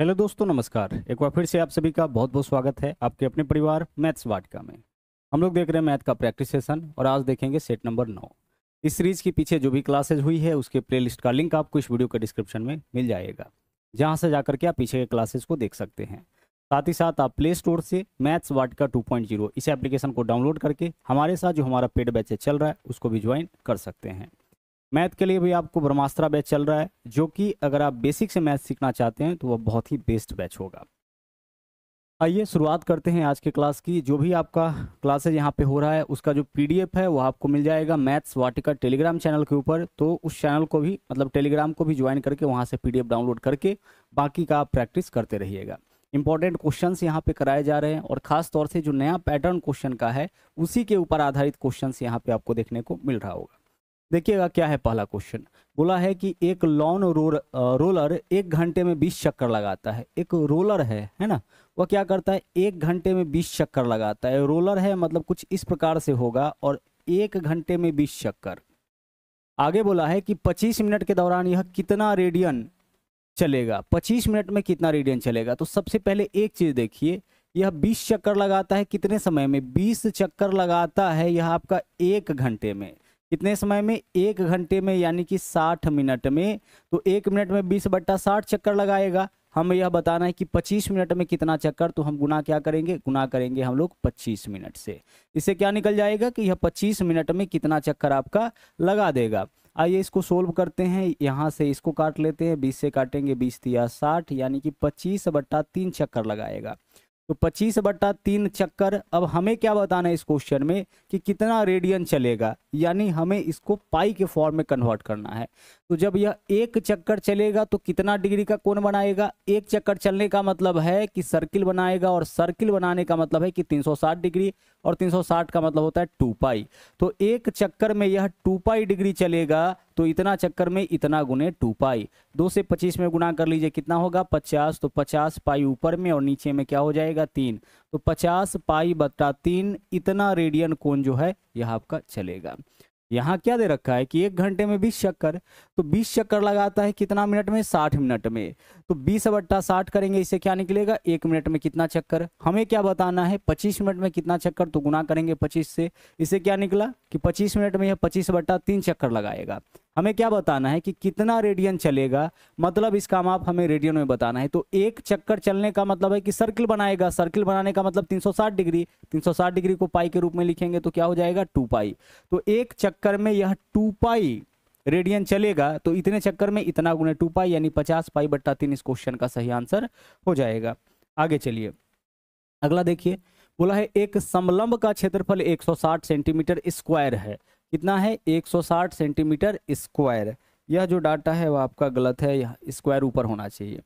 hello दोस्तों नमस्कार एक बार फिर से आप सभी का बहुत बहुत स्वागत है आपके अपने परिवार मैथ्स वाटिका में हम लोग देख रहे हैं मैथ का प्रैक्टिस सेशन और आज देखेंगे सेट नंबर नौ इस सीरीज के पीछे जो भी क्लासेज हुई है उसके प्लेलिस्ट का लिंक आपको इस वीडियो के डिस्क्रिप्शन में मिल जाएगा जहाँ से जाकर के आप पीछे के क्लासेज को देख सकते हैं साथ ही साथ आप प्ले स्टोर से मैथ्स वाटिका टू इस एप्लीकेशन को डाउनलोड करके हमारे साथ जो हमारा पेड बैच चल रहा है उसको भी ज्वाइन कर सकते हैं मैथ के लिए भी आपको ब्रह्मास्त्रा बैच चल रहा है जो कि अगर आप बेसिक से मैथ सीखना चाहते हैं तो वह बहुत ही बेस्ट बैच होगा आइए शुरुआत करते हैं आज के क्लास की जो भी आपका क्लासेज यहाँ पे हो रहा है उसका जो पीडीएफ है वो आपको मिल जाएगा मैथ्स वाटिका टेलीग्राम चैनल के ऊपर तो उस चैनल को भी मतलब टेलीग्राम को भी ज्वाइन करके वहाँ से पीडीएफ डाउनलोड करके बाकी का आप प्रैक्टिस करते रहिएगा इंपॉर्टेंट क्वेश्चन यहाँ पे कराए जा रहे हैं और खास तौर से जो नया पैटर्न क्वेश्चन का है उसी के ऊपर आधारित क्वेश्चन यहाँ पे आपको देखने को मिल रहा होगा देखिएगा क्या है पहला क्वेश्चन बोला है कि एक लॉन रोल रोलर एक घंटे में बीस चक्कर लगाता है एक रोलर है है ना वह क्या करता है एक घंटे में बीस चक्कर लगाता है रोलर है मतलब कुछ इस प्रकार से होगा और एक घंटे में बीस चक्कर आगे बोला है कि पच्चीस मिनट के दौरान यह कितना रेडियन चलेगा पच्चीस मिनट में कितना रेडियन चलेगा तो सबसे पहले एक चीज़ देखिए यह बीस चक्कर लगाता है कितने समय में बीस चक्कर लगाता है यह आपका एक घंटे में कितने समय में एक घंटे में यानी कि साठ मिनट में तो एक मिनट में बीस बट्टा साठ चक्कर लगाएगा हमें यह बताना है कि 25 मिनट में कितना चक्कर तो हम गुना क्या करेंगे गुना करेंगे हम लोग 25 मिनट से इससे क्या निकल जाएगा कि यह 25 मिनट में कितना चक्कर आपका लगा देगा आइए इसको सोल्व करते हैं यहाँ से इसको काट लेते हैं 20 से काटेंगे 20 दिया 60 यानी कि 25 बट्टा तीन चक्कर लगाएगा तो 25 बट्टा तीन चक्कर अब हमें क्या बताना है इस क्वेश्चन में कि कितना रेडियन चलेगा यानी हमें इसको पाई के फॉर्म में कन्वर्ट करना है तो जब यह एक चक्कर चलेगा तो कितना डिग्री का कोण बनाएगा एक चक्कर चलने का मतलब है कि सर्किल बनाएगा और सर्किल बनाने का मतलब है कि 360 डिग्री और 360 का मतलब होता है टू पाई तो एक चक्कर में यह टू पाई डिग्री चलेगा तो इतना चक्कर में इतना गुने टू पाई दो से पच्चीस में गुणा कर लीजिए कितना होगा पचास तो पचास पाई ऊपर में और नीचे में क्या हो जाएगा तीन तो पचास पाई बटा तीन इतना रेडियन कोण जो है यह आपका चलेगा यहाँ क्या दे रखा है कि एक घंटे में बीस चक्कर तो बीस चक्कर लगाता है कितना मिनट में साठ मिनट में तो बीस बट्टा साठ करेंगे इससे क्या निकलेगा एक मिनट में कितना चक्कर हमें क्या बताना है पच्चीस मिनट में कितना चक्कर तो गुना करेंगे पच्चीस से इससे क्या निकला कि पच्चीस मिनट में यह पच्चीस बट्टा तीन चक्कर लगाएगा हमें क्या बताना है कि कितना रेडियन चलेगा मतलब इसका माप हमें रेडियन में बताना है तो एक चक्कर चलने का मतलब है कि सर्किल बनाएगा सर्किल बनाने का मतलब 360 डिग्री 360 डिग्री को पाई के रूप में लिखेंगे तो क्या हो जाएगा टू पाई तो एक चक्कर में यह टू पाई रेडियन चलेगा तो इतने चक्कर में इतना गुणे टू पाई यानी पचास पाई बट्टा तीन इस क्वेश्चन का सही आंसर हो जाएगा आगे चलिए अगला देखिए बोला है एक समलंब का क्षेत्रफल 160 सेंटीमीटर स्क्वायर है कितना है 160 सेंटीमीटर स्क्वायर यह जो डाटा है वह आपका गलत है यह स्क्वायर ऊपर होना चाहिए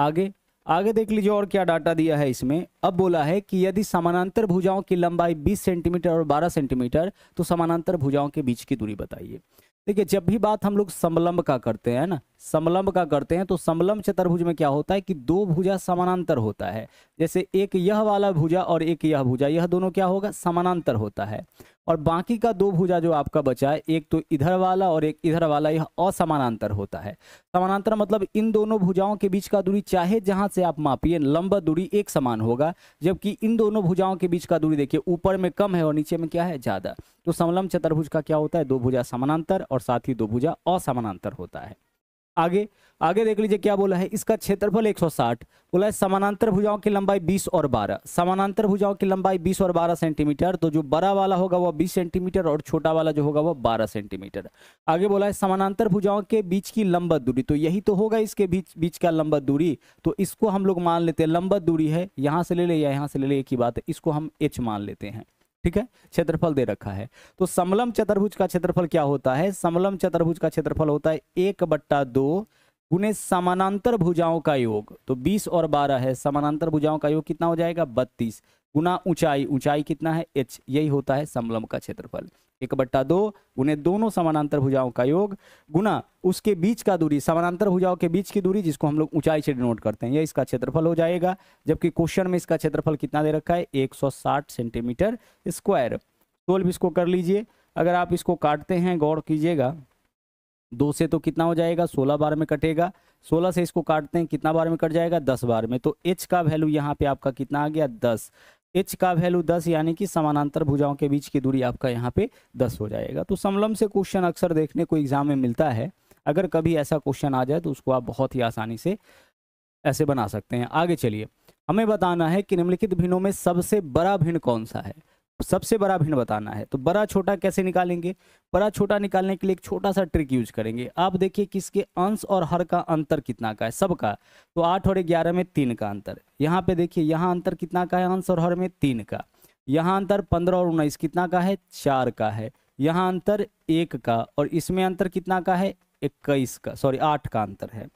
आगे आगे देख लीजिए और क्या डाटा दिया है इसमें अब बोला है कि यदि समानांतर भुजाओं की लंबाई 20 सेंटीमीटर और 12 सेंटीमीटर तो समानांतर भुजाओं के बीच की दूरी बताइए देखिए जब भी बात हम लोग समलंब का करते हैं ना समलंब का करते हैं तो समलंब चतुर्भुज में क्या होता है कि दो भुजा समानांतर होता है जैसे एक यह वाला भुजा और एक यह भुजा यह दोनों क्या होगा समानांतर होता है और बाकी का दो भुजा जो आपका बचा है एक तो इधर वाला और एक इधर वाला यह असमानांतर होता है समानांतर मतलब इन दोनों भुजाओं के बीच का दूरी चाहे जहां से आप मापिए लंबा दूरी एक समान होगा जबकि इन दोनों भुजाओं के बीच का दूरी देखिए ऊपर में कम है और नीचे में क्या है ज्यादा तो समलम चतुर्भुज का क्या होता है दो भुजा समानांतर और साथ ही दो भुजा असमानांतर होता है आगे आगे देख लीजिए क्या बोला है इसका क्षेत्रफल 160 बोला है समानांतर भुजाओं की लंबाई 20 और 12 समानांतर भुजाओं की लंबाई 20 और 12 सेंटीमीटर तो जो बड़ा वाला होगा वह 20 सेंटीमीटर और छोटा वाला जो होगा वह 12 सेंटीमीटर आगे बोला है समानांतर भुजाओं के बीच की लंबत दूरी तो यही तो होगा इसके बीच बीच का लंबत दूरी तो इसको हम लोग मान लेते हैं लंबत दूरी है यहाँ से ले ले या यहाँ से ले ले एक ही बात है इसको हम एच मान लेते हैं ठीक है क्षेत्रफल दे रखा है तो समलम चतुर्भुज का क्षेत्रफल क्या होता है समलम चतुर्भुज का क्षेत्रफल होता है एक बट्टा दो गुने समानांतर भुजाओं का योग तो 20 और 12 है समानांतर भुजाओं का योग कितना हो जाएगा 32 गुना ऊंचाई ऊंचाई कितना है एच यही होता है समलम का क्षेत्रफल एक बट्टा दो उन्हें दोनों समानांतर भुजाओं का योग गुना उसके बीच का दूरी समानांतर भुजाओं के बीच की दूरी जिसको हम लोग ऊंचाई से डिनोट करते हैं यह इसका क्षेत्रफल हो जाएगा जबकि क्वेश्चन में इसका क्षेत्रफल कितना दे रखा है 160 सेंटीमीटर स्क्वायर सोल्व इसको कर लीजिए अगर आप इसको काटते हैं गौर कीजिएगा दो से तो कितना हो जाएगा सोलह बार में कटेगा सोलह से इसको काटते हैं कितना बार में कट जाएगा दस बार में तो एच का वैल्यू यहाँ पे आपका कितना आ गया दस एच का वैल्यू दस यानी कि समानांतर भुजाओं के बीच की दूरी आपका यहाँ पे दस हो जाएगा तो समलम से क्वेश्चन अक्सर देखने को एग्जाम में मिलता है अगर कभी ऐसा क्वेश्चन आ जाए तो उसको आप बहुत ही आसानी से ऐसे बना सकते हैं आगे चलिए हमें बताना है कि निम्नलिखित भिन्नों में सबसे बड़ा भिन्न कौन सा है सबसे बड़ा भिन्न बताना है तो बड़ा छोटा कैसे निकालेंगे बड़ा छोटा निकालने के लिए एक छोटा सा ट्रिक यूज करेंगे आप देखिए किसके अंश और हर का अंतर कितना का है सबका तो आठ और ग्यारह में तीन का अंतर यहाँ पे देखिए यहाँ अंतर कितना का है अंश और हर में तीन का यहाँ अंतर पंद्रह और उन्नीस कितना का है चार का है यहाँ अंतर एक का और इसमें अंतर कितना का है इक्कीस का सॉरी आठ का अंतर है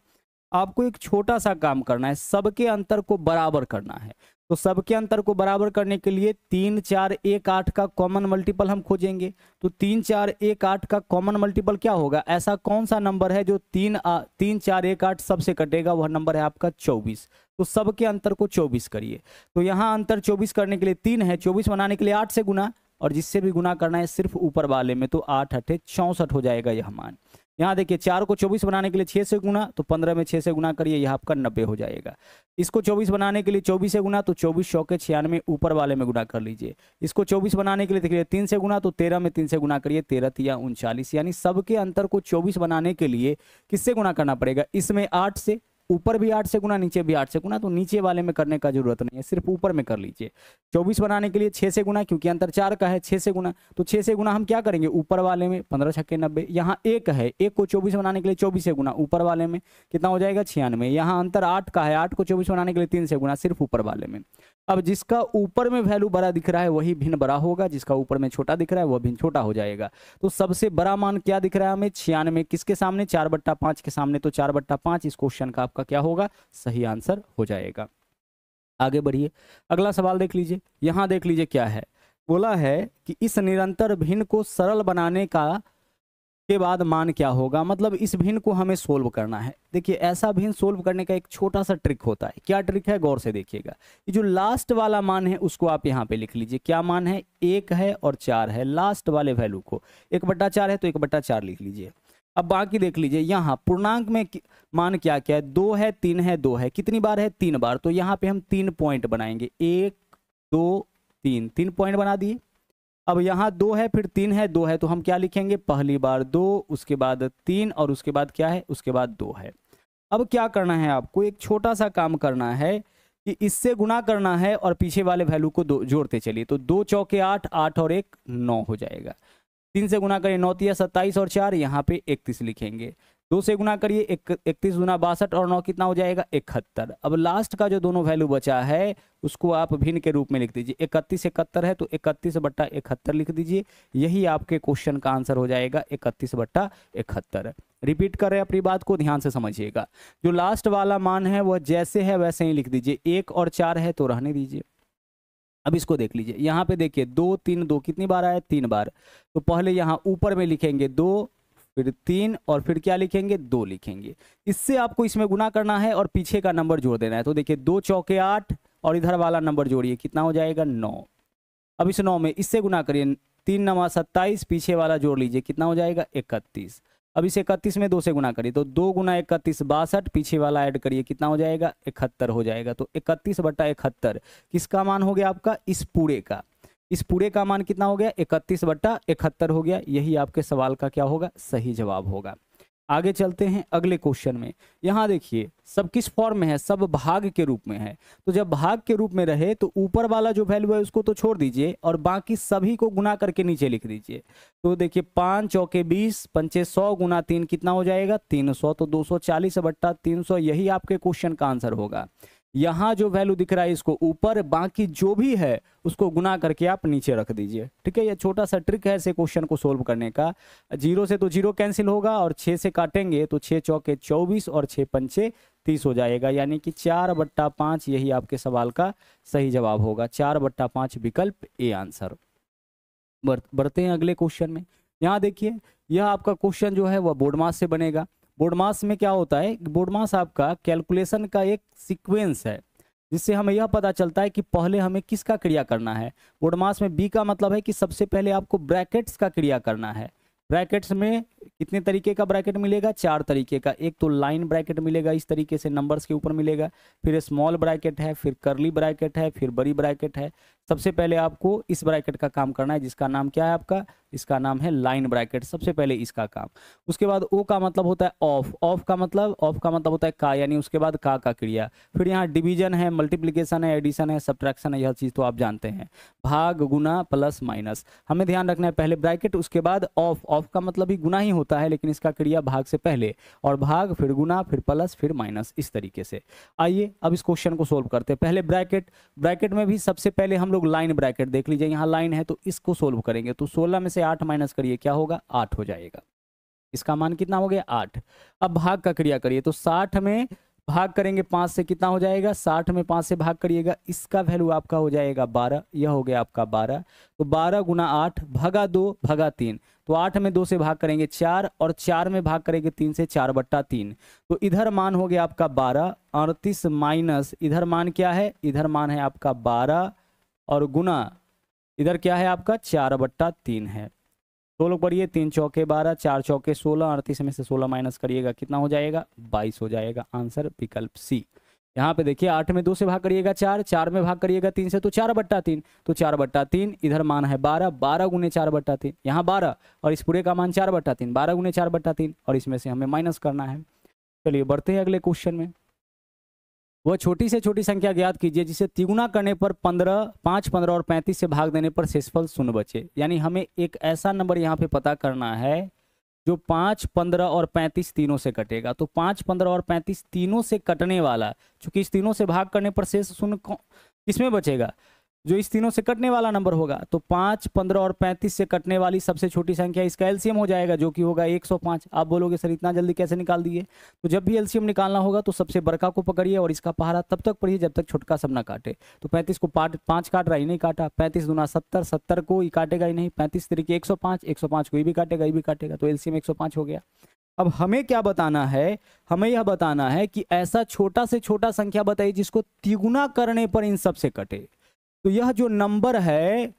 आपको एक छोटा सा काम करना है सबके अंतर को बराबर करना है तो सबके अंतर को बराबर करने के लिए तीन चार एक आठ का कॉमन मल्टीपल हम खोजेंगे तो तीन चार एक आठ का कॉमन मल्टीपल क्या होगा ऐसा कौन सा नंबर है जो तीन आ, तीन चार एक आठ सबसे कटेगा वह नंबर है आपका चौबीस तो सबके अंतर को चौबीस करिए तो यहाँ अंतर चौबीस करने के लिए तीन है चौबीस बनाने के लिए आठ से गुना और जिससे भी गुना करना है सिर्फ ऊपर वाले में तो आठ अठे चौंसठ हो जाएगा यह मान यहाँ देखिए चार को चौबीस बनाने के लिए छः से गुना तो पंद्रह में छः से गुना करिए यह आपका नब्बे हो जाएगा इसको चौबीस बनाने के लिए चौबीस से गुना तो चौबीस सौ के छियानवे ऊपर वाले में गुना कर लीजिए इसको चौबीस बनाने के लिए देखिए तीन से गुना तो तेरह में तीन से गुना करिए तेरह तिया उनचालीस यानी सबके अंतर को चौबीस बनाने के लिए किससे गुना करना पड़ेगा इसमें आठ से ऊपर भी आठ से गुना नीचे भी आठ से गुना तो नीचे वाले में करने का जरूरत नहीं है सिर्फ ऊपर में कर लीजिए चौबीस बनाने के लिए छः से गुना क्योंकि अंतर चार का है छह से गुना तो छह से गुना हम क्या करेंगे ऊपर वाले में पंद्रह छक्के नब्बे यहाँ एक है एक को चौबीस बनाने के लिए चौबीस से गुना ऊपर वाले में कितना हो जाएगा छियानवे यहाँ अंतर आठ का है आठ को चौबीस बनाने के लिए तीन से गुना सिर्फ ऊपर वाले में अब जिसका ऊपर में वैल्यू बड़ा दिख रहा है वही भिन्न बड़ा होगा जिसका ऊपर में छोटा दिख रहा है वह भिन्न छोटा हो जाएगा तो सबसे बड़ा मान क्या दिख रहा है हमें छियानवे किसके सामने चार बट्टा पांच के सामने तो चार बट्टा पांच इस क्वेश्चन का आपका क्या होगा सही आंसर हो जाएगा आगे बढ़िए अगला सवाल देख लीजिए यहां देख लीजिए क्या है बोला है कि इस निरंतर भिन्न को सरल बनाने का के बाद मान क्या होगा मतलब इस भिन्न को हमें सोल्व करना है देखिए ऐसा भिन्न सोल्व करने का एक छोटा सा ट्रिक होता है क्या ट्रिक है गौर से देखिएगा ये जो लास्ट वाला मान है उसको आप यहाँ पे लिख लीजिए क्या मान है एक है और चार है लास्ट वाले वैल्यू को एक बट्टा चार है तो एक बट्टा चार लिख लीजिए अब बाकी देख लीजिए यहाँ पूर्णांक में मान क्या क्या है दो है तीन है दो है कितनी बार है तीन बार तो यहाँ पे हम तीन पॉइंट बनाएंगे एक दो तीन तीन पॉइंट बना दिए अब यहाँ दो है फिर तीन है दो है तो हम क्या लिखेंगे पहली बार दो उसके बाद तीन और उसके बाद क्या है उसके बाद दो है अब क्या करना है आपको एक छोटा सा काम करना है कि इससे गुणा करना है और पीछे वाले वैल्यू को दो जोड़ते चलिए तो दो चौके आठ आठ और एक नौ हो जाएगा तीन से गुना करें नौतिया सत्ताईस और चार यहाँ पे इकतीस लिखेंगे दो से गुना करिए इकतीस गुना बासठ और नौ कितना हो जाएगा इकहत्तर अब लास्ट का जो दोनों वैल्यू बचा है उसको आप भिन्न के रूप में लिख दीजिए इकतीस इकहत्तर है तो इकतीस बट्टा इकहत्तर लिख दीजिए यही आपके क्वेश्चन का आंसर हो जाएगा इकतीस बट्टा इकहत्तर रिपीट करें अपनी बात को ध्यान से समझिएगा जो लास्ट वाला मान है वह जैसे है वैसे ही लिख दीजिए एक और चार है तो रहने दीजिए अब इसको देख लीजिए यहाँ पे देखिए दो तीन दो कितनी बार आया तीन बार तो पहले यहाँ ऊपर में लिखेंगे दो फिर तीन और फिर क्या लिखेंगे दो लिखेंगे इससे आपको इसमें गुना करना है और पीछे का नंबर जोड़ देना है तो देखिए दो चौके आठ और इधर वाला नंबर जोड़िए कितना हो जाएगा नौ अब इस नौ में इससे गुना करिए तीन नवा सत्ताईस पीछे वाला जोड़ लीजिए कितना हो जाएगा इकतीस अब इसे इकतीस में दो से गुना करिए तो दो गुना इकतीस बासठ पीछे वाला ऐड करिए कितना हो जाएगा इकहत्तर हो जाएगा तो इकतीस बट्टा इकहत्तर किसका मान हो गया आपका इस पूरे का इस पूरे का मान कितना हो गया इकतीस बट्टा इकहत्तर हो गया यही आपके सवाल का क्या होगा सही जवाब होगा आगे चलते हैं अगले क्वेश्चन में यहाँ देखिए सब किस फॉर्म में है सब भाग के रूप में है तो जब भाग के रूप में रहे तो ऊपर वाला जो वैल्यू है उसको तो छोड़ दीजिए और बाकी सभी को गुना करके नीचे लिख दीजिए तो देखिए पाँच चौके बीस पंचे सौ गुना तीन कितना हो जाएगा तीन सौ तो दो सौ चालीस बट्टा तीन सौ यही आपके क्वेश्चन का आंसर होगा यहाँ जो वैल्यू दिख रहा है इसको ऊपर बाकी जो भी है उसको गुना करके आप नीचे रख दीजिए ठीक है ये छोटा सा ट्रिक है ऐसे क्वेश्चन को सोल्व करने का जीरो से तो जीरो कैंसिल होगा और छः से काटेंगे तो छः चौके चौबीस और छः पंचे तीस हो जाएगा यानी कि चार बट्टा पाँच यही आपके सवाल का सही जवाब होगा चार बट्टा पाँच विकल्प ए आंसर बढ़ते हैं अगले क्वेश्चन में यहाँ देखिए यह आपका क्वेश्चन जो है वह बोर्डमास से बनेगा बोडमास में क्या होता है बोडमास आपका कैलकुलेशन का एक सीक्वेंस है जिससे हमें यह पता चलता है कि पहले हमें किसका क्रिया करना है बोडमास में बी का मतलब है कि सबसे पहले आपको ब्रैकेट्स का क्रिया करना है ब्रैकेट्स में कितने तरीके का ब्रैकेट मिलेगा चार तरीके का एक तो लाइन ब्रैकेट मिलेगा इस तरीके से नंबर्स के ऊपर मिलेगा फिर स्मॉल ब्रैकेट है फिर करली ब्रैकेट है फिर बड़ी ब्रैकेट है सबसे पहले आपको इस ब्रैकेट का काम करना है जिसका नाम क्या है आपका इसका नाम है लाइन ब्रैकेट सबसे पहले इसका काम उसके बाद ओ का मतलब होता है ऑफ ऑफ का मतलब ऑफ का मतलब होता है का यानी उसके बाद का का क्रिया फिर यहाँ डिवीजन है मल्टीप्लीकेशन है एडिशन है सब्ट्रैक्शन है यह चीज़ तो आप जानते हैं भाग गुना प्लस माइनस हमें ध्यान रखना है पहले ब्रैकेट उसके बाद ऑफ ऑफ का मतलब ही गुना ही होता है लेकिन इसका क्रिया भाग से पहले और भाग फिर गुना फिर प्लस फिर माइनस इस तरीके से आइए अब इस क्वेश्चन को सोल्व करते हैं पहले ब्रैकेट ब्रैकेट में भी सबसे पहले हम लोग लाइन ब्रैकेट देख लीजिए यहाँ लाइन है तो इसको सोल्व करेंगे तो सोलह में से आठ माइनस करिए क्या होगा आठ हो जाएगा इसका मान कितना हो गया आठ अब भाग का क्रिया करिए तो साठ में भाग करेंगे पाँच से कितना हो जाएगा साठ में पाँच से भाग करिएगा इसका वैल्यू आपका हो जाएगा बारह यह हो गया आपका बारह तो बारह गुना आठ भगा दो भगा तीन तो आठ में दो से भाग करेंगे चार और चार में भाग करेंगे तीन से चार बट्टा तीन तो इधर मान हो गया आपका बारह अड़तीस माइनस इधर मान क्या है इधर मान है आपका बारह और गुना इधर क्या है आपका चार बट्टा तीन है तो लोग पढ़िए तीन चौके बारह चार चौके सोलह अड़तीस में से सोलह माइनस करिएगा कितना हो जाएगा बाईस हो जाएगा आंसर विकल्प सी यहाँ पे देखिए आठ में दो से भाग करिएगा चार चार में भाग करिएगा तीन से तो चार बट्टा तीन तो चार बट्टा तीन इधर मान है बारह बारह गुने चार बट्टा तीन यहाँ बारह और इस पूरे का मान चार बट्टा तीन बारह गुने चार बट्टा तीन और इसमें से हमें माइनस करना है चलिए बढ़ते हैं अगले क्वेश्चन में वह छोटी से छोटी संख्या ज्ञात कीजिए जिसे तिगुना करने पर पंद्रह पाँच पंद्रह और पैंतीस से भाग देने पर शेषफल शून्य बचे यानी हमें एक ऐसा नंबर यहाँ पे पता करना है जो पाँच पंद्रह और पैंतीस तीनों से कटेगा तो पाँच पंद्रह और पैंतीस तीनों से कटने वाला चूंकि इस तीनों से भाग करने पर शेष शून्य किसमें बचेगा जो इस तीनों से कटने वाला नंबर होगा तो पांच पंद्रह और पैंतीस से कटने वाली सबसे छोटी संख्या इसका एलसीएम हो जाएगा जो कि होगा एक सौ पांच आप बोलोगे सर इतना जल्दी कैसे निकाल दिए तो जब भी एलसीएम निकालना होगा तो सबसे बड़का को पकड़िए और इसका पहाड़ा तब तक पढ़िए जब तक छोटका सब ना काटे तो पैंतीस को पाट पांच काट रहा ही नहीं काटा पैंतीस दुना सत्तर सत्तर को ही काटेगा ही नहीं पैंतीस तरीके एक सौ पांच एक सौ पांच को ही भी काटेगा ही भी काटेगा तो एलसीएम एक सौ पांच हो गया अब हमें क्या बताना है हमें यह बताना है कि ऐसा छोटा से छोटा संख्या बताइए जिसको तिगुना करने पर इन सब से कटे तो यह जो नंबर है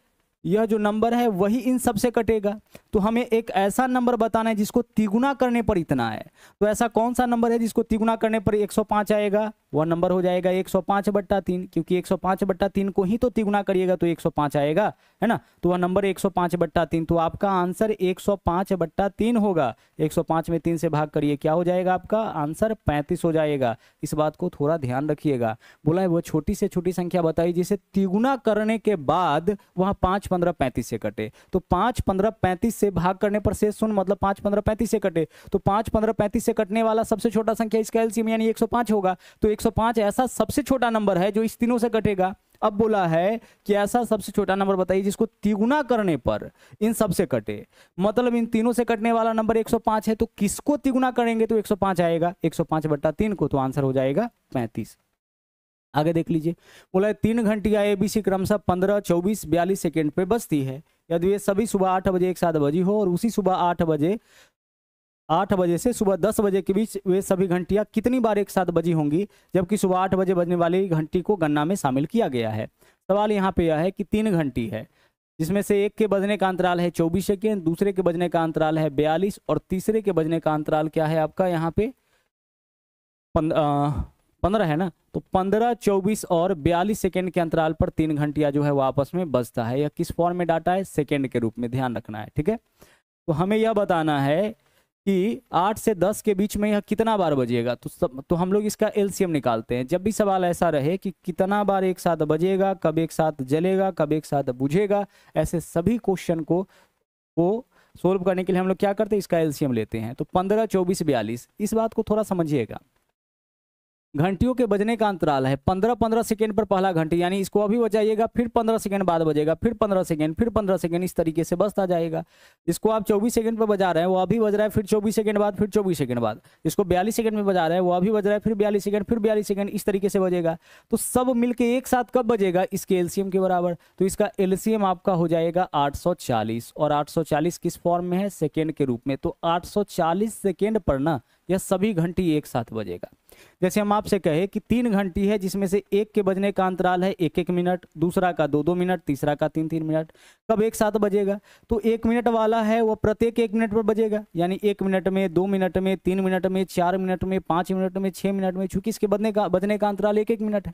यह जो नंबर है वही इन सब से कटेगा तो हमें एक ऐसा नंबर बताना है जिसको तिगुना करने पर इतना है तो ऐसा कौन सा नंबर है जिसको तिगुना करने पर 105 आएगा वह नंबर हो जाएगा 105 सौ पाँच बट्टा तीन क्योंकि 105 सौ पाँच बट्टा तीन को ही तो तिगुना करिएगा तो 105 आएगा है ना तो वह नंबर 105 सौ पाँच बट्टा तीन तो आपका आंसर एक सौ बट्टा तीन होगा एक में तीन से भाग करिए क्या हो जाएगा आपका आंसर पैंतीस हो जाएगा इस बात को थोड़ा ध्यान रखिएगा बोला है वह छोटी से छोटी संख्या बताई जिसे तिगुना करने के बाद वह पाँच पंद्रह पैंतीस से कटे तो पांच पंद्रह पैंतीस से भाग करने पर शेष शून्य मतलब पांच पंद्रह पैंतीस से कटे तो पांच पंद्रह पैंतीस से कटने वाला सबसे छोटा संख्या इसका एल्सियम यानी एक होगा तो एक ऐसा सबसे छोटा नंबर है जो इस तीनों से कटेगा अब बोला है कि ऐसा सबसे छोटा नंबर बताइए जिसको तिगुना करने पर इन सबसे कटे मतलब इन तीनों से कटने वाला नंबर 105 है तो किसको तिगुना करेंगे तो 105 आएगा 105 बट्टा तीन को तो आंसर हो जाएगा 35 आगे देख लीजिए बोला तीन घंटिया ए बी सी क्रमशः पंद्रह चौबीस बयालीस सेकेंड पे बसती है यदि तो ये सभी सुबह आठ बजे एक साथ बजी हो और उसी सुबह आठ बजे आठ बजे से सुबह दस बजे के बीच वे सभी घंटियां कितनी बार एक साथ बजी होंगी जबकि सुबह आठ बजे बजने वाली घंटी को गन्ना में शामिल किया गया है सवाल यहाँ पे यह है कि तीन घंटी है जिसमें से एक के बजने का अंतराल है चौबीस सेकेंड दूसरे के बजने का अंतराल है बयालीस और तीसरे के बजने का अंतराल क्या है आपका यहाँ पे पंद्रह है ना तो पंद्रह चौबीस और बयालीस सेकेंड के अंतराल पर तीन घंटिया जो है वो आपस में बजता है यह किस फॉर्म में डाटा है सेकेंड के रूप में ध्यान रखना है ठीक है तो हमें यह बताना है कि आठ से दस के बीच में यह कितना बार बजेगा तो सब तो हम लोग इसका एलसीएम निकालते हैं जब भी सवाल ऐसा रहे कि कितना बार एक साथ बजेगा कब एक साथ जलेगा कब एक साथ बुझेगा ऐसे सभी क्वेश्चन को वो सोल्व करने के लिए हम लोग क्या करते हैं इसका एलसीएम लेते हैं तो पंद्रह चौबीस बयालीस इस बात को थोड़ा समझिएगा घंटियों के बजने का अंतराल है पंद्रह पंद्रह सेकेंड पर पहला घंटी यानी इसको अभी बजाइएगा फिर पंद्रह सेकेंड बाद बजेगा फिर पंद्रह सेकेंड फिर पंद्रह सेकेंड इस तरीके से बजता जाएगा इसको आप चौबीस सेकेंड पर बजा रहे हैं वो अभी बज रहा है फिर चौबीस सेकेंड बाद फिर चौबीस सेकेंड बाद इसको बयालीस सेकेंड में बजा रहे हैं वो अभी बज रहा है फिर बयालीस सेकेंड फिर बयालीस सेकेंड इस तरीके से बजेगा तो सब मिलकर एक साथ कब बजेगा इसके एल्सियम के बराबर तो इसका एल्सियम आपका हो जाएगा आठ और आठ किस फॉर्म में है सेकेंड के रूप में तो आठ सेकेंड पर ना यह सभी घंटी एक साथ बजेगा जैसे हम आपसे कहे कि तीन घंटी है जिसमें से एक के बजने का अंतराल है एक एक मिनट दूसरा का दो दो मिनट तीसरा का तीन तीन मिनट कब एक साथ बजेगा तो एक मिनट वाला है वह प्रत्येक एक मिनट पर बजेगा यानी एक मिनट में दो मिनट में तीन मिनट में चार मिनट में पाँच मिनट में छः मिनट में चूंकि इसके बजने का बजने का अंतराल एक एक मिनट है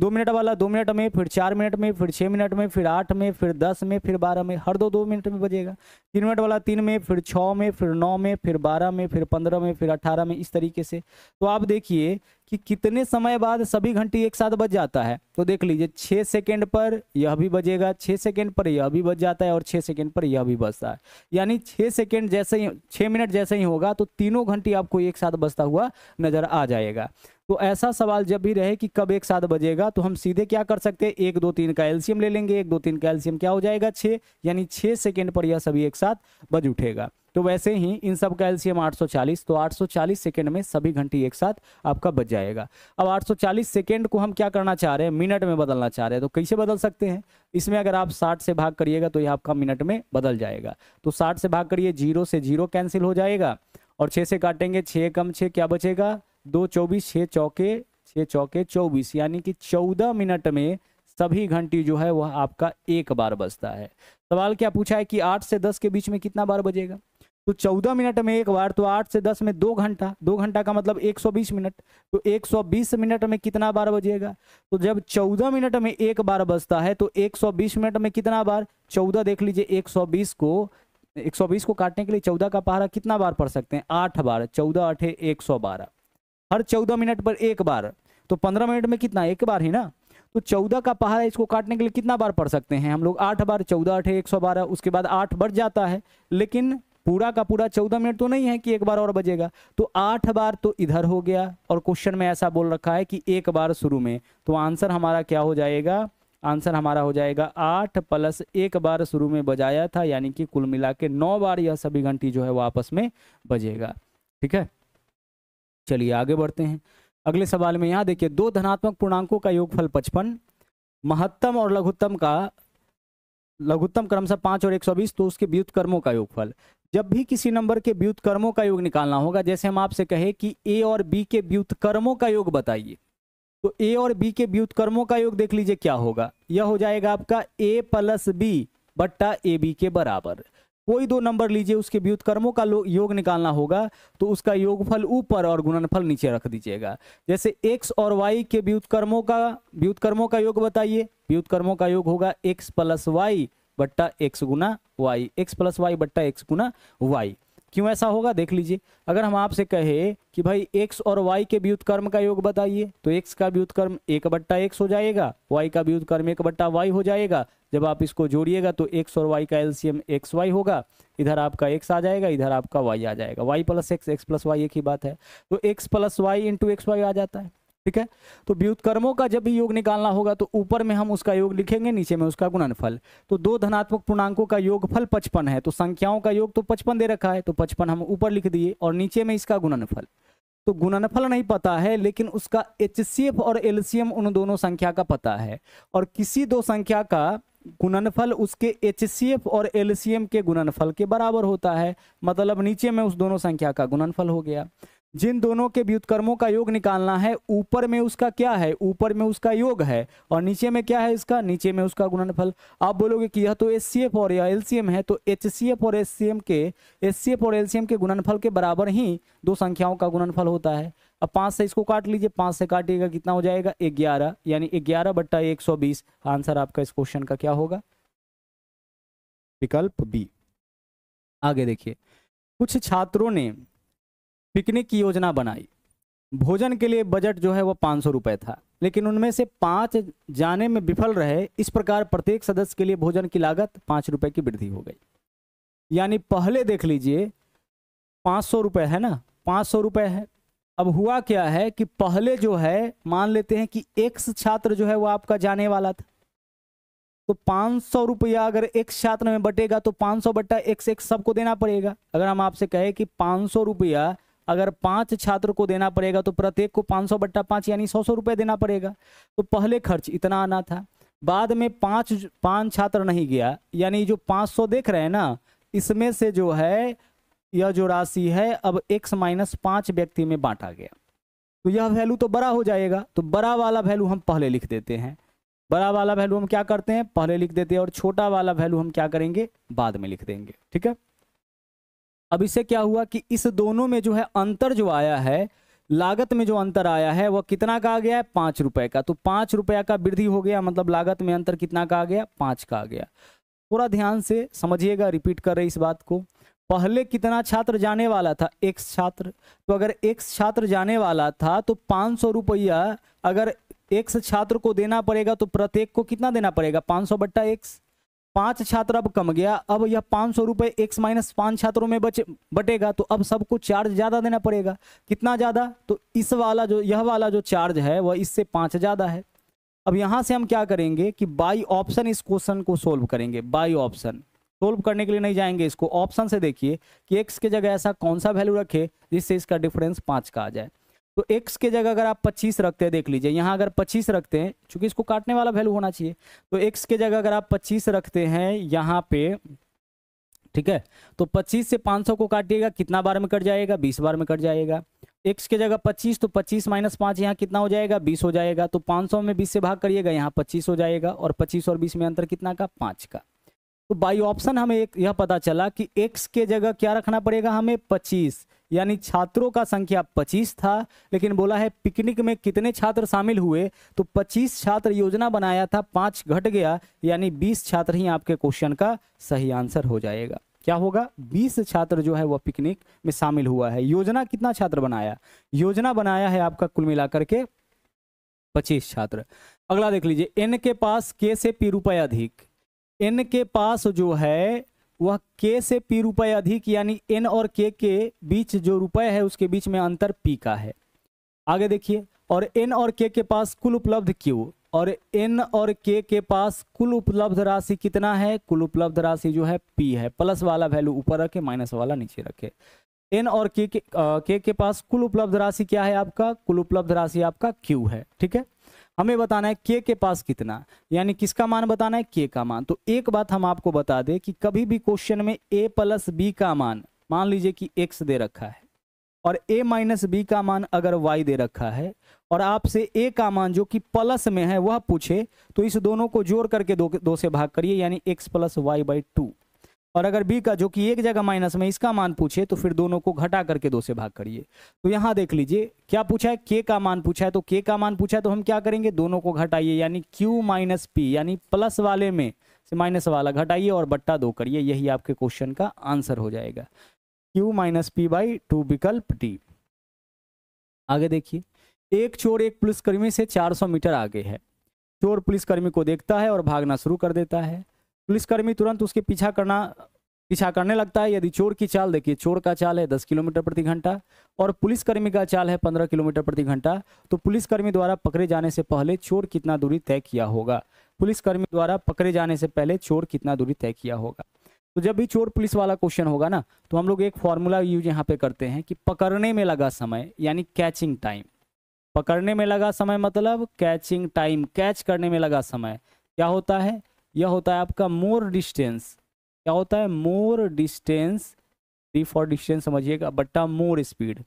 दो मिनट वाला दो मिनट में फिर चार मिनट में फिर छः मिनट में फिर आठ में फिर दस में फिर बारह में हर दो दो मिनट में बजेगा तीन मिनट वाला तीन में फिर छः में फिर नौ में फिर बारह में फिर पंद्रह में फिर अट्ठारह में इस तरीके से तो आप देखिए कि कितने समय बाद सभी घंटी एक साथ बज जाता है तो देख लीजिए छः सेकेंड पर यह भी बजेगा छः सेकेंड पर यह भी बज जाता है और छः सेकेंड पर यह भी बजता है यानी छः सेकेंड जैसे ही छः मिनट जैसे ही होगा तो तीनों घंटी आपको एक साथ बजता हुआ नज़र आ जाएगा तो ऐसा सवाल जब भी रहे कि कब एक साथ बजेगा तो हम सीधे क्या कर सकते हैं एक दो तीन का एल्सियम ले लेंगे एक दो तीन का एल्सियम क्या हो जाएगा छः यानी छः सेकेंड पर यह सभी एक साथ बज उठेगा तो वैसे ही इन सब का एलसीएम 840 तो 840 सेकंड में सभी घंटी एक साथ आपका बच जाएगा अब 840 सेकंड को हम क्या करना चाह रहे हैं मिनट में बदलना चाह रहे हैं तो कैसे बदल सकते हैं इसमें अगर आप 60 से भाग करिएगा तो यह आपका मिनट में बदल जाएगा तो 60 से भाग करिए जीरो से जीरो कैंसिल हो जाएगा और छः से काटेंगे छः कम छः क्या बचेगा दो चौबीस छः चौके छः चौके चौबीस यानी कि चौदह मिनट में सभी घंटी जो है वह आपका एक बार बजता है सवाल क्या पूछा है कि आठ से दस के बीच में कितना बार बजेगा तो 14 मिनट में एक बार तो 8 से 10 में दो घंटा दो घंटा का मतलब 120 मिनट तो 120 मिनट में कितना बार बजेगा तो जब 14 मिनट में एक बार बजता है तो 120 मिनट में कितना बार 14 देख लीजिए 120 को 120 को काटने के लिए 14 का पहाड़ा कितना बार पढ़ सकते हैं आठ बार चौदह अठे एक हर चौदह मिनट पर एक बार तो पंद्रह मिनट में कितना एक बार ही ना तो चौदह का पहाड़ा इसको काटने के लिए कितना बार पढ़ सकते हैं हम लोग आठ बार चौदह अठे एक सौ बारह उसके बाद आठ बढ़ जाता है लेकिन पूरा का पूरा चौदह मिनट तो नहीं है कि एक बार और बजेगा तो आठ बार तो इधर हो गया और क्वेश्चन में ऐसा बोल रखा है कि एक बार शुरू में तो आंसर हमारा क्या हो जाएगा आंसर हमारा हो जाएगा आठ प्लस एक बार शुरू में बजाया था यानी कि कुल मिला के नौ बार यह सभी घंटी जो है वो आपस में बजेगा ठीक है चलिए आगे बढ़ते हैं अगले सवाल में यहाँ देखिए दो धनात्मक पूर्णांकों का योगफल पचपन महत्तम और लघुत्तम का लघुत्तम क्रम से पाँच और एक सौ बीस तो उसके व्युत कर्मों का योगफल जब भी किसी नंबर के व्युत कर्मों का योग निकालना होगा जैसे हम आपसे कहें कि ए और बी के व्युत कर्मों का योग बताइए तो ए और बी के व्युत कर्मों का योग देख लीजिए क्या होगा यह हो जाएगा आपका ए प्लस बी बट्टा ए बी के बराबर कोई दो नंबर लीजिए उसके व्युतकर्मों का योग निकालना होगा तो उसका योगफल ऊपर और गुणनफल नीचे रख दीजिएगा जैसे एक्स और वाई के व्युतकर्मों का व्युतकर्मों का योग बताइए व्युतकर्मों का योग होगा एक्स प्लस वाई बट्टा एक्स गुना वाई एक्स प्लस वाई बट्टा एक्स गुना वाई क्यों ऐसा होगा देख लीजिए अगर हम आपसे कहे कि भाई एक्स और वाई के व्युतकर्म का योग बताइए तो एक्स का व्युतकर्म एक बट्टा एक्स हो जाएगा वाई का व्युतकर्म एक बट्टा वाई हो जाएगा जब आप इसको जोड़िएगा तो एक्स और वाई का एलसीएम एक्स वाई होगा इधर आपका एक्स आ जाएगा इधर आपका वाई आ जाएगा y plus x x plus y एक ही बात है तो x plus y into x y आ जाता है ठीक है तो व्युतकर्मों का जब भी योग निकालना होगा तो ऊपर में हम उसका योग लिखेंगे नीचे में उसका गुणनफल तो दो धनात्मक पूर्णांकों का योगफल पचपन है तो संख्याओं का योग तो पचपन दे रखा है तो पचपन हम ऊपर लिख दिए और नीचे में इसका गुणनफल तो गुणनफल नहीं पता है लेकिन उसका एच और एलसीएम उन दोनों संख्या का पता है और किसी दो संख्या का गुणनफल उसके एच और एल के गुणनफल के बराबर होता है मतलब नीचे में उस दोनों संख्या का गुणनफल हो गया जिन दोनों के व्युतकर्मों का योग निकालना है ऊपर में उसका क्या है ऊपर में उसका योग है और नीचे में क्या है इसका नीचे में उसका गुणनफल आप बोलोगे कि यह तो एस और यह एल है तो एच और एस के एस और एल के गुणनफल के बराबर ही दो संख्याओं का गुणनफल होता है अब पांच से इसको काट लीजिए पांच से काटिएगा कितना हो जाएगा ग्यारह यानी ग्यारह बट्टा एक सौ बीस आंसर आपका इस क्वेश्चन का क्या होगा विकल्प बी आगे देखिए कुछ छात्रों ने पिकनिक की योजना बनाई भोजन के लिए बजट जो है वो पांच सौ रुपए था लेकिन उनमें से पांच जाने में विफल रहे इस प्रकार प्रत्येक सदस्य के लिए भोजन की लागत पांच रुपए की वृद्धि हो गई यानी पहले देख लीजिए पांच सौ रुपए है ना पांच सौ रुपए है अब हुआ क्या है कि पहले जो है मान लेते हैं कि एक्स छात्र जो है वो आपका जाने वाला था तो पाँच सौ रुपया अगर एक छात्र में बटेगा तो पाँच सौ बट्टा एक्स एक्स सबको देना पड़ेगा अगर हम आपसे कहें कि पाँच सौ रुपया अगर पांच छात्र को देना पड़ेगा तो प्रत्येक को पाँच सौ बट्टा पाँच यानी सौ सौ रुपये देना पड़ेगा तो पहले खर्च इतना आना था बाद में पाँच पाँच छात्र नहीं गया यानी जो पाँच सौ देख रहे हैं ना इसमें से जो है यह जो राशि है अब एक्स माइनस पांच व्यक्ति में बांटा गया तो यह वैल्यू तो बड़ा हो जाएगा तो बड़ा वाला वैल्यू हम पहले लिख देते हैं बड़ा वाला वैल्यू हम क्या करते हैं पहले लिख देते हैं और छोटा वाला वैल्यू हम क्या करेंगे बाद में लिख देंगे ठीक है अब इससे क्या हुआ कि इस दोनों में जो है अंतर जो आया है लागत में जो अंतर आया है वह कितना का आ गया है पाँच रुपए का तो पाँच रुपया का वृद्धि हो गया मतलब लागत में अंतर कितना का आ गया पाँच का आ गया थोड़ा ध्यान से समझिएगा रिपीट कर रहे इस बात को पहले कितना छात्र जाने वाला था एक छात्र तो अगर एक छात्र जाने वाला था तो पाँच सौ रुपया अगर एक छात्र को देना पड़ेगा तो प्रत्येक को कितना देना पड़ेगा पाँच सौ बट्टा एक पांच छात्र अब कम गया अब यह पाँच सौ रुपये एक्स माइनस पाँच छात्रों में बचे बटेगा तो अब सबको चार्ज ज़्यादा देना पड़ेगा कितना ज़्यादा तो इस वाला जो यह वाला जो चार्ज है वह इससे पाँच ज़्यादा है अब यहाँ से हम क्या करेंगे कि बाई ऑप्शन इस क्वेश्चन को सोल्व करेंगे बाई ऑप्शन सोल्व करने के लिए नहीं जाएंगे इसको ऑप्शन से देखिए कि एक्स के जगह ऐसा कौन सा वैल्यू रखे जिससे इसका डिफरेंस पाँच का आ जाए तो एक्स के जगह अगर आप पच्चीस रखते हैं देख लीजिए यहाँ अगर पच्चीस रखते हैं चूंकि इसको काटने वाला वैल्यू होना चाहिए तो एक्स के जगह अगर आप पच्चीस रखते हैं यहाँ पे ठीक है तो 25 से 500 को काटिएगा कितना बार में कट जाएगा 20 बार में कट जाएगा x के जगह 25 तो 25 माइनस पाँच यहाँ कितना हो जाएगा 20 हो जाएगा तो 500 में 20 से भाग करिएगा यहाँ 25 हो जाएगा और 25 और 20 में अंतर कितना का पाँच का तो बाई ऑप्शन हमें एक यह पता चला कि एक्स के जगह क्या रखना पड़ेगा हमें पच्चीस यानी छात्रों का संख्या पच्चीस था लेकिन बोला है पिकनिक में कितने छात्र शामिल हुए तो पच्चीस छात्र योजना बनाया था पांच घट गया यानी बीस छात्र ही आपके क्वेश्चन का सही आंसर हो जाएगा क्या होगा बीस छात्र जो है वह पिकनिक में शामिल हुआ है योजना कितना छात्र बनाया योजना बनाया है आपका कुल मिलाकर के पच्चीस छात्र अगला देख लीजिए एन के पास के से पी रुपये अधिक एन के पास जो है वह के से पी रुपए अधिक यानी एन और के के बीच जो रुपए है उसके बीच में अंतर पी का है आगे देखिए और एन और के के पास कुल उपलब्ध क्यू और एन और के के पास कुल उपलब्ध राशि कितना है कुल उपलब्ध राशि जो है पी है प्लस वाला वैल्यू ऊपर रखे माइनस वाला नीचे रखे एन और के के, आ, के के पास कुल उपलब्ध राशि क्या है आपका कुल उपलब्ध राशि आपका क्यू है ठीक है हमें बताना है के के पास कितना यानी किसका मान बताना है के का मान तो एक बात हम आपको बता दें कि कभी भी क्वेश्चन में ए प्लस बी का मान मान लीजिए कि एक्स दे रखा है और ए माइनस बी का मान अगर वाई दे रखा है और आपसे ए का मान जो कि प्लस में है वह पूछे तो इस दोनों को जोड़ करके दो, दो से भाग करिए यानी x plus y by two और अगर बी का जो कि एक जगह माइनस में इसका मान पूछे तो फिर दोनों को घटा करके दो से भाग करिए तो यहाँ देख लीजिए क्या पूछा है के का मान पूछा है तो के का मान पूछा है तो हम क्या करेंगे दोनों को घटाइए यानी क्यू माइनस पी यानी प्लस वाले में से माइनस वाला घटाइए और बट्टा दो करिए यही आपके क्वेश्चन का आंसर हो जाएगा Q minus P by two विकल्प डी आगे देखिए एक चोर एक पुलिसकर्मी से 400 मीटर आगे है चोर पुलिसकर्मी को देखता है और भागना शुरू कर देता है पुलिसकर्मी तुरंत उसके पीछा करना पीछा करने लगता है यदि चोर की चाल देखिए चोर का चाल है दस किलोमीटर प्रति घंटा और पुलिसकर्मी का चाल है पंद्रह किलोमीटर प्रति घंटा तो पुलिसकर्मी द्वारा पकड़े जाने से पहले चोर कितना दूरी तय किया होगा पुलिसकर्मी द्वारा पकड़े जाने से पहले चोर कितना दूरी तय किया होगा तो जब भी चोर पुलिस वाला क्वेश्चन होगा ना तो हम लोग एक फॉर्मूला यूज यहाँ पे करते हैं कि पकड़ने में लगा समय यानी कैचिंग टाइम पकड़ने में लगा समय मतलब कैचिंग टाइम कैच करने में लगा समय क्या होता है यह होता है आपका मोर डिस्टेंस क्या होता है मोर डिस्टेंस डी फॉर डिस्टेंस समझिएगा बट्टा मोर स्पीड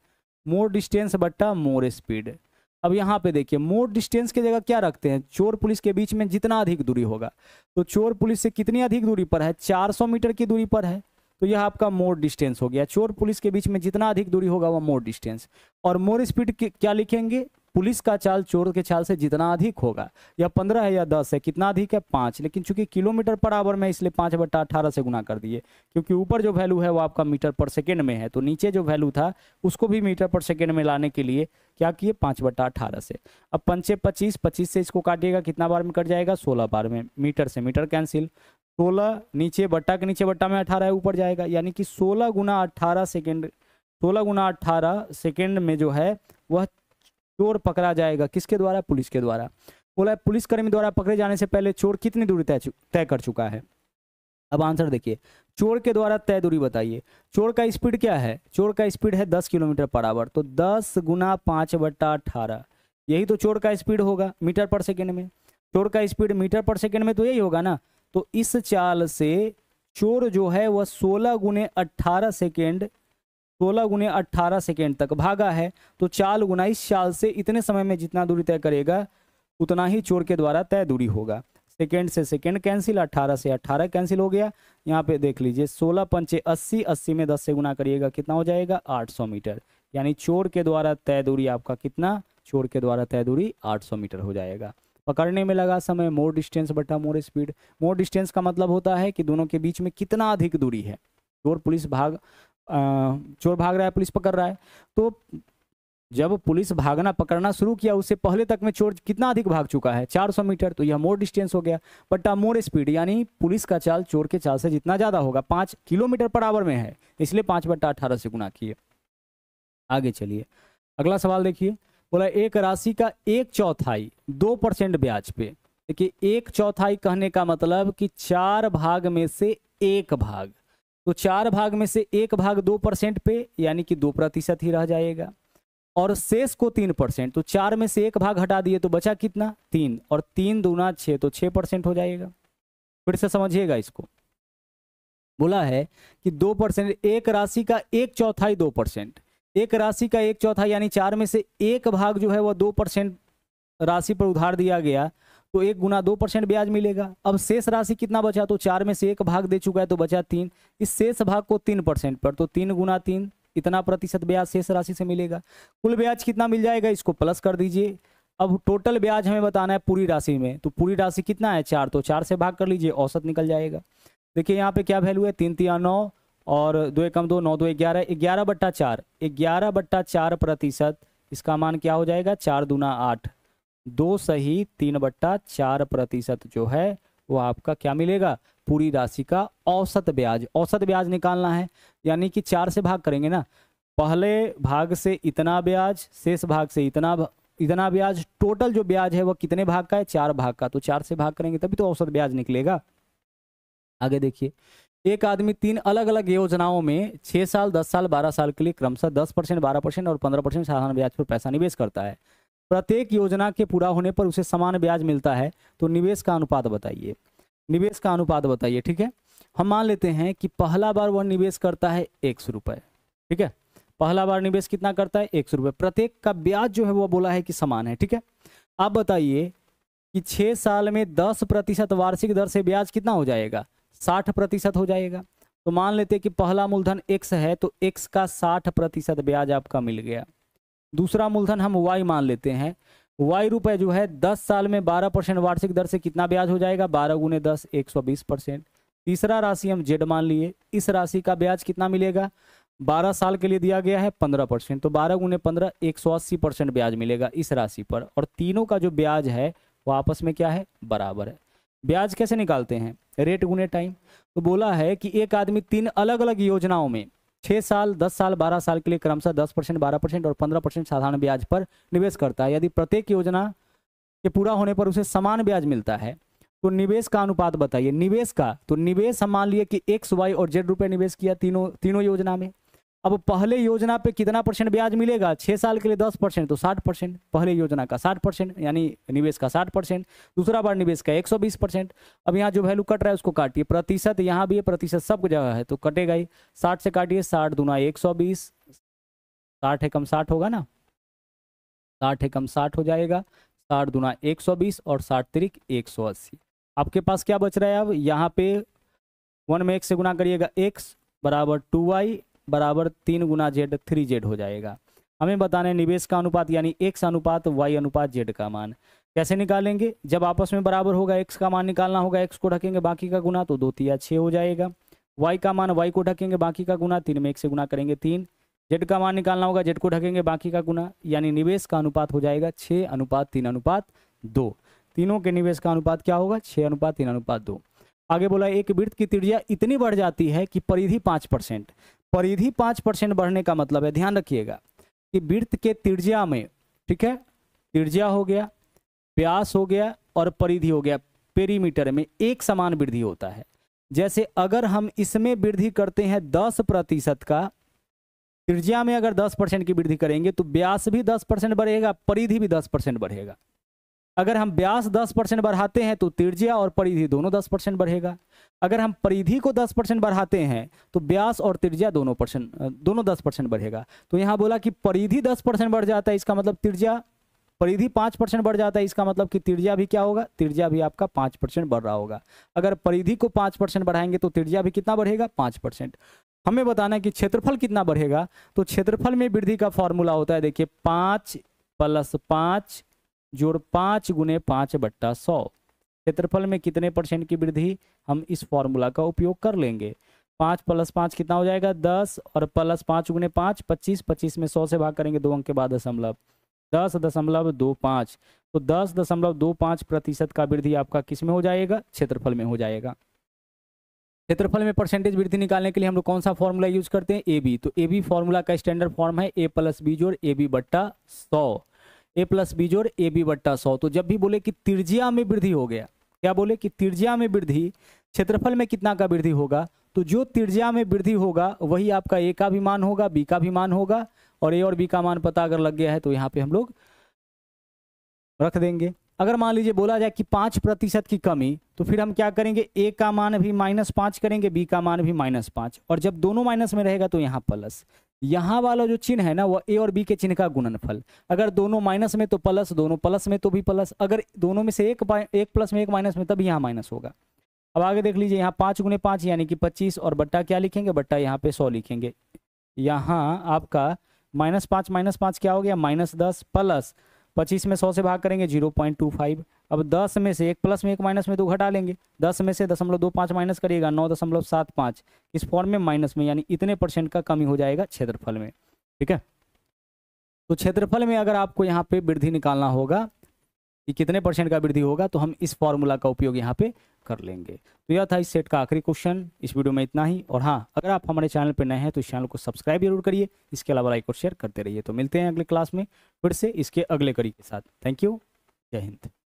मोर डिस्टेंस बट्टा मोर स्पीड अब यहाँ पे देखिए मोर डिस्टेंस की जगह क्या रखते हैं चोर पुलिस के बीच में जितना अधिक दूरी होगा तो चोर पुलिस से कितनी अधिक दूरी पर है 400 मीटर की दूरी पर है तो यह आपका मोर डिस्टेंस हो गया चोर पुलिस के बीच में जितना अधिक दूरी होगा वह मोर डिस्टेंस और मोर स्पीड क्या लिखेंगे पुलिस का चाल चोर के चाल से जितना अधिक होगा या पंद्रह है या दस है कितना अधिक है पाँच लेकिन चूंकि किलोमीटर पर आवर में इसलिए पाँच बट्टा अठारह से गुना कर दिए क्योंकि ऊपर जो वैल्यू है वो आपका मीटर पर सेकेंड में है तो नीचे जो वैल्यू था उसको भी मीटर पर सेकेंड में लाने के लिए क्या किए पाँच बट्टा अठारह से अब पंचे पच्चीस पच्चीस से इसको काटिएगा कितना बार में कट जाएगा सोलह बार में मीटर से मीटर कैंसिल सोलह नीचे बट्टा के नीचे बट्टा में अठारह ऊपर जाएगा यानी कि सोलह गुना अट्ठारह सेकेंड सोलह गुना अट्ठारह सेकेंड में जो है वह चोर पकड़ा जाएगा किसके द्वारा पुलिस के द्वारा बोला है पुलिसकर्मी द्वारा पकड़े जाने से पहले चोर कितनी दूरी तय कर चुका है अब आंसर देखिए चोर के द्वारा तय दूरी बताइए चोर का स्पीड क्या है चोर का स्पीड है दस किलोमीटर पर आवर तो दस गुना पाँच बट्टा अठारह यही तो चोर का स्पीड होगा मीटर पर सेकेंड में चोर का स्पीड मीटर पर सेकेंड में तो यही होगा ना तो इस चाल से चोर जो है वह सोलह गुने अट्ठारह सेकेंड सोलह गुने अट्ठारह सेकेंड तक भागा है तो चाल गुना इस चाल से इतने समय में जितना दूरी तय करेगा उतना ही चोर के द्वारा तय दूरी होगा सेकेंड से सेकेंड कैंसिल अट्ठारह से अट्ठारह कैंसिल हो गया यहाँ पे देख लीजिए सोलह पंचे अस्सी अस्सी में दस से गुना करिएगा कितना हो जाएगा आठ सौ मीटर यानी चोर के द्वारा तय दूरी आपका कितना चोर के द्वारा तय दूरी आठ सौ मीटर हो जाएगा पकड़ने में लगा समय मोर डिस्टेंस बटा मोर स्पीड मोर डिस्टेंस का मतलब होता है कि दोनों के बीच में कितना अधिक दूरी है चोर पुलिस भाग चोर भाग रहा है पुलिस पकड़ रहा है तो जब पुलिस भागना पकड़ना शुरू किया उससे पहले तक में चोर कितना अधिक भाग चुका है 400 मीटर तो यह मोर डिस्टेंस हो गया बट मोर स्पीड यानी पुलिस का चाल चोर के चाल से जितना ज़्यादा होगा पांच किलोमीटर पर आवर में है इसलिए पांच बट्टा अठारह से गुना किए आगे चलिए अगला सवाल देखिए बोला एक राशि का एक चौथाई दो परसेंट ब्याज पे देखिए एक चौथाई कहने का मतलब कि चार भाग में से एक भाग तो चार भाग में से एक भाग दो परसेंट पे यानी कि दो प्रतिशत ही रह जाएगा और शेष को तीन परसेंट तो चार में से एक भाग हटा दिए तो बचा कितना तीन और तीन दूना छः तो छः परसेंट हो जाएगा फिर से समझिएगा इसको बोला है कि दो परसेंट एक राशि का एक चौथाई दो परसेंट एक राशि का एक चौथाई यानी चार में से एक भाग जो है वह दो परसेंट राशि पर उधार दिया गया तो एक गुना दो परसेंट ब्याज मिलेगा अब शेष राशि कितना बचा तो चार में से एक भाग दे चुका है तो बचा तीन इस शेष भाग को तीन परसेंट पर तो तीन गुना तीन इतना प्रतिशत ब्याज शेष राशि से मिलेगा कुल ब्याज कितना मिल जाएगा इसको प्लस कर दीजिए अब टोटल ब्याज हमें बताना है पूरी राशि में तो पूरी राशि कितना है चार तो चार से भाग कर लीजिए औसत निकल जाएगा देखिए यहाँ पे क्या वैल्यू है तीन तीन नौ और दो एकम दो नौ दो ग्यारह ग्यारह बट्टा चार ग्यारह बट्टा चार प्रतिशत इसका मान क्या हो जाएगा चार दूना आठ दो सही तीन बट्टा चार प्रतिशत जो है वो आपका क्या मिलेगा पूरी राशि का औसत ब्याज औसत ब्याज निकालना है यानी कि चार से भाग करेंगे ना पहले भाग से इतना ब्याज शेष भाग से इतना इतना ब्याज टोटल जो ब्याज है वह कितने भाग का है चार भाग का तो चार से भाग करेंगे तभी तो औसत ब्याज निकलेगा आगे देखिए एक आदमी तीन अलग अलग योजनाओं में छह साल दस साल बारह साल के लिए क्रमशः दस परसेंट बारह परसेंट और पंद्रह परसेंट साधारण ब्याज पर पैसा निवेश करता है प्रत्येक योजना के पूरा होने पर उसे समान ब्याज मिलता है तो निवेश का अनुपात बताइए निवेश का अनुपात बताइए ठीक है हम मान लेते हैं कि पहला बार वह निवेश करता है एक सौ रुपये ठीक है पहला बार निवेश कितना करता है एक सौ रुपये प्रत्येक का ब्याज जो है वह बोला है कि समान है ठीक है आप बताइए कि छः साल में दस प्रतिशत वार्षिक दर से ब्याज कितना हो जाएगा साठ प्रतिशत हो जाएगा तो मान लेते हैं कि पहला मूलधन एक्स है तो एक्स का साठ प्रतिशत ब्याज आपका मिल गया दूसरा मूलधन हम वाई मान लेते हैं वाई रुपये जो है दस साल में बारह परसेंट वार्षिक दर से कितना ब्याज हो जाएगा बारह गुने दस एक सौ बीस परसेंट तीसरा राशि हम जेड मान लिए इस राशि का ब्याज कितना मिलेगा बारह साल के लिए दिया गया है पंद्रह परसेंट तो बारह गुने पंद्रह एक सौ अस्सी परसेंट ब्याज मिलेगा इस राशि पर और तीनों का जो ब्याज है वो आपस में क्या है बराबर है ब्याज कैसे निकालते हैं रेट गुने टाइम तो बोला है कि एक आदमी तीन अलग अलग योजनाओं में छः साल दस साल बारह साल के लिए क्रमशः दस परसेंट बारह परसेंट और पंद्रह परसेंट साधारण ब्याज पर निवेश करता है यदि प्रत्येक योजना के पूरा होने पर उसे समान ब्याज मिलता है तो निवेश का अनुपात बताइए निवेश का तो निवेश हम मान लिए कि एक्स वाई और जेड रुपये निवेश किया तीनों तीनों योजना में अब पहले योजना पे कितना परसेंट ब्याज मिलेगा छः साल के लिए दस परसेंट तो साठ परसेंट पहले योजना का साठ परसेंट यानी निवेश का साठ परसेंट दूसरा बार निवेश का एक सौ बीस परसेंट अब यहाँ जो वैल्यू कट रहा है उसको काटिए प्रतिशत यहाँ भी है प्रतिशत सब जगह है तो कटेगा ही साठ से काटिए साठ दूना एक सौ बीस साठ एकम साठ होगा ना साठ एकम साठ हो जाएगा साठ दूना एक सौ बीस और साठ तिरिक एक सौ अस्सी आपके पास क्या बच रहा है अब यहाँ पे वन में एक से गुना करिएगा एक्स बराबर टू वाई बराबर तीन गुना जेड थ्री जेड हो जाएगा हमें बताने निवेश का अनुपात यानी एक्स अनुपात वाई अनुपात जेड का मान कैसे निकालेंगे जब आपस में बराबर होगा एक्स का मान निकालना होगा एक्स को ढकेंगे बाकी का गुना तो दो तिया छः हो जाएगा वाई का मान वाई को ढकेंगे बाकी का गुना तीन में एक से गुना करेंगे तीन जेड का मान निकालना होगा जेड को ढकेंगे बाकी का गुना यानी निवेश का अनुपात हो जाएगा छः अनुपात तीन अनुपात दो तीनों के निवेश का अनुपात क्या होगा छः अनुपात तीन अनुपात दो आगे बोला एक वृत्त की त्रिज्या इतनी बढ़ जाती है कि परिधि पाँच परसेंट परिधि पाँच परसेंट बढ़ने का मतलब है ध्यान रखिएगा कि वृत्त के त्रिज्या में ठीक है त्रिज्या हो गया व्यास हो गया और परिधि हो गया पेरीमीटर में एक समान वृद्धि होता है जैसे अगर हम इसमें वृद्धि करते हैं दस प्रतिशत का त्रिज्या में अगर दस परसेंट की वृद्धि करेंगे तो व्यास भी दस परसेंट बढ़ेगा परिधि भी दस परसेंट बढ़ेगा अगर हम व्यास दस परसेंट बढ़ाते हैं तो त्रिज्या और परिधि दोनों दस परसेंट बढ़ेगा अगर हम परिधि को 10 परसेंट बढ़ाते हैं तो ब्यास और त्रिज्या दोनों परसेंट दोनों 10 परसेंट बढ़ेगा तो यहाँ बोला कि परिधि 10 परसेंट बढ़ जाता है इसका मतलब त्रिज्या परिधि पाँच परसेंट बढ़ जाता है इसका मतलब कि त्रिज्या भी क्या होगा त्रिज्या भी आपका पाँच परसेंट बढ़ रहा होगा अगर परिधि को पाँच परसेंट बढ़ाएंगे तो त्रिज्या भी कितना बढ़ेगा पाँच परसेंट हमें बताना है कि क्षेत्रफल कितना बढ़ेगा तो क्षेत्रफल में वृद्धि का फॉर्मूला होता है देखिए पाँच प्लस पाँच जोड़ पाँच गुने पाँच बट्टा सौ क्षेत्रफल में कितने परसेंट की वृद्धि हम इस फॉर्मूला का उपयोग कर लेंगे पाँच प्लस पाँच कितना हो जाएगा दस और प्लस पाँच उगने पाँच पच्चीस पच्चीस में सौ से भाग करेंगे दो अंक के बाद दशमलव दस दशमलव दो पाँच तो दस दशमलव दो पाँच प्रतिशत का वृद्धि आपका किस में हो जाएगा क्षेत्रफल में हो जाएगा क्षेत्रफल में परसेंटेज वृद्धि निकालने के लिए हम लोग कौन सा फॉर्मूला यूज करते हैं ए बी तो ए बी फॉर्मूला का स्टैंडर्ड फॉर्म है ए प्लस बी जोड़ ए बी बट्टा सौ ए प्लस बी जोड़ ए बी बट्टा सौ तो जब भी बोले कि त्रिज्या में वृद्धि हो गया क्या बोले कि तिरजिया में वृद्धि क्षेत्रफल में कितना का वृद्धि होगा तो जो तिरजिया में वृद्धि होगा वही आपका ए का भी मान होगा बी का भी मान होगा और ए और बी का मान पता अगर लग गया है तो यहाँ पे हम लोग रख देंगे अगर मान लीजिए बोला जाए कि पाँच प्रतिशत की कमी तो फिर हम क्या करेंगे ए का मान भी माइनस पाँच करेंगे बी का मान भी माइनस पाँच और जब दोनों माइनस में रहेगा तो यहाँ प्लस यहाँ वाला जो चिन्ह है ना वो ए और बी के चिन्ह का गुणनफल अगर दोनों माइनस में तो प्लस दोनों प्लस में तो भी प्लस अगर दोनों में से एक एक प्लस में एक माइनस में तब यहाँ माइनस होगा अब आगे देख लीजिए यहाँ पाँच गुने पांच यानी कि पच्चीस और बट्टा क्या लिखेंगे बट्टा यहाँ पे सौ लिखेंगे यहाँ आपका माइनस पाँच माइनस पांच क्या हो गया माइनस दस प्लस पच्चीस में सौ से भाग करेंगे जीरो पॉइंट टू फाइव अब दस में से एक प्लस में एक माइनस में दो घटा लेंगे दस में से दशमलव दो पाँच माइनस करिएगा नौ दशमलव सात पाँच इस फॉर्म में माइनस में यानी इतने परसेंट का कमी हो जाएगा क्षेत्रफल में ठीक है तो क्षेत्रफल में अगर आपको यहाँ पे वृद्धि निकालना होगा कि कितने परसेंट का वृद्धि होगा तो हम इस फॉर्मूला का उपयोग यहाँ पे कर लेंगे तो यह था इस सेट का आखिरी क्वेश्चन इस वीडियो में इतना ही और हाँ अगर आप हमारे चैनल पर नए हैं तो इस चैनल को सब्सक्राइब जरूर करिए इसके अलावा लाइक और शेयर करते रहिए तो मिलते हैं अगले क्लास में फिर से इसके अगले करी के साथ थैंक यू जय हिंद